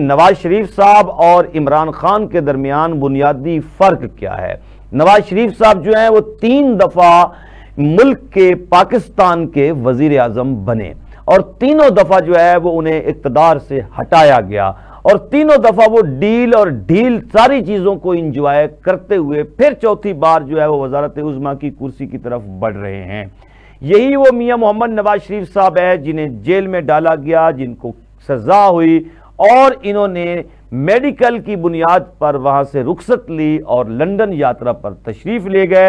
नवाज शरीफ साहब और इमरान खान के दरमियान बुनियादी फर्क क्या है नवाज शरीफ साहब जो हैं वो तीन दफा मुल्क के पाकिस्तान के वजीर आजम बने और तीनों दफा जो है वो उन्हें इकतदार से हटाया गया और तीनों दफा वो डील और ढील सारी चीजों को इंजॉय करते हुए फिर चौथी बार जो है वो वजारत उजमा की कुर्सी की तरफ बढ़ रहे हैं यही वो मियाँ मोहम्मद नवाज शरीफ साहब है जिन्हें जेल में डाला गया जिनको सजा हुई और इन्होंने मेडिकल की बुनियाद पर वहाँ से रुखसत ली और लंदन यात्रा पर तशरीफ़ ले गए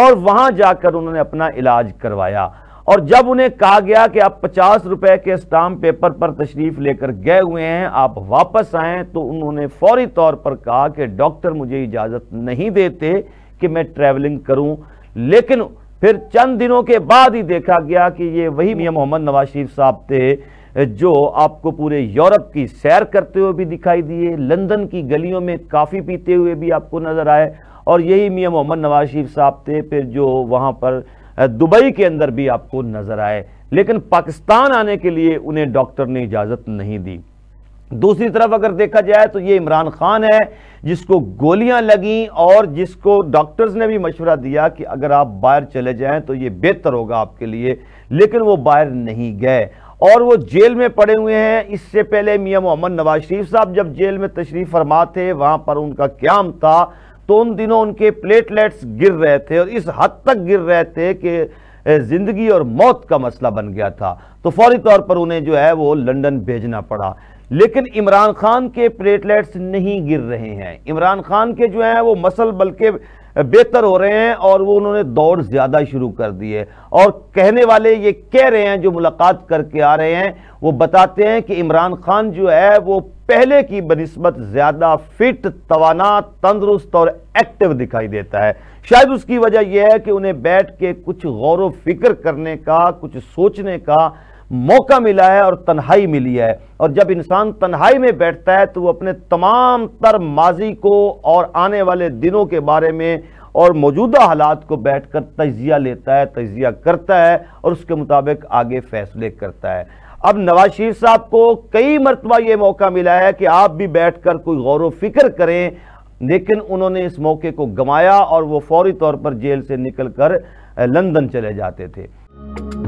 और वहाँ जाकर उन्होंने अपना इलाज करवाया और जब उन्हें कहा गया कि आप पचास रुपए के स्टाम्प पेपर पर तशरीफ लेकर गए हुए हैं आप वापस आए तो उन्होंने फौरी तौर पर कहा कि डॉक्टर मुझे इजाज़त नहीं देते कि मैं ट्रैवलिंग करूं लेकिन फिर चंद दिनों के बाद ही देखा गया कि ये वही मियाँ मोहम्मद नवाज शरीफ साहब थे जो आपको पूरे यूरोप की सैर करते हुए भी दिखाई दिए लंदन की गलियों में काफ़ी पीते हुए भी आपको नज़र आए और यही मियाँ मोहम्मद नवाज शरीफ साहब थे फिर जो वहाँ पर दुबई के अंदर भी आपको नज़र आए लेकिन पाकिस्तान आने के लिए उन्हें डॉक्टर ने इजाज़त नहीं दी दूसरी तरफ अगर देखा जाए तो ये इमरान खान है जिसको गोलियां लगी और जिसको डॉक्टर्स ने भी मशवरा दिया कि अगर आप बाहर चले जाएं तो ये बेहतर होगा आपके लिए लेकिन वो बाहर नहीं गए और वो जेल में पड़े हुए हैं इससे पहले मियाँ मोहम्मद नवाज शरीफ साहब जब जेल में तशरीफ़ फरमा थे वहाँ पर उनका क्याम था तो उन दिनों उनके प्लेटलेट्स गिर रहे थे और इस हद तक गिर रहे थे कि ज़िंदगी और मौत का मसला बन गया था तो फौरी तौर पर उन्हें जो है वो लंदन भेजना पड़ा लेकिन इमरान खान के प्लेटलेट्स नहीं गिर रहे हैं इमरान खान के जो हैं वो मसल बल्कि बेहतर हो रहे हैं और वो उन्होंने दौड़ ज़्यादा शुरू कर दी है और कहने वाले ये कह रहे हैं जो मुलाकात करके आ रहे हैं वो बताते हैं कि इमरान खान जो है वो पहले की बनस्बत ज़्यादा फिट तोाना तंदरुस्त और एक्टिव दिखाई देता है शायद उसकी वजह यह है कि उन्हें बैठ के कुछ गौर व फिक्र करने का कुछ सोचने का मौका मिला है और तन्हाई मिली है और जब इंसान तन्हाई में बैठता है तो वो अपने तमाम तर माजी को और आने वाले दिनों के बारे में और मौजूदा हालात को बैठकर तजिया लेता है तजिया करता है और उसके मुताबिक आगे फैसले करता है अब नवाज शरीफ साहब को कई मरतबा ये मौका मिला है कि आप भी बैठकर कोई गौर फिक्र करें लेकिन उन्होंने इस मौके को गंवाया और वो फौरी तौर पर जेल से निकल कर लंदन चले जाते थे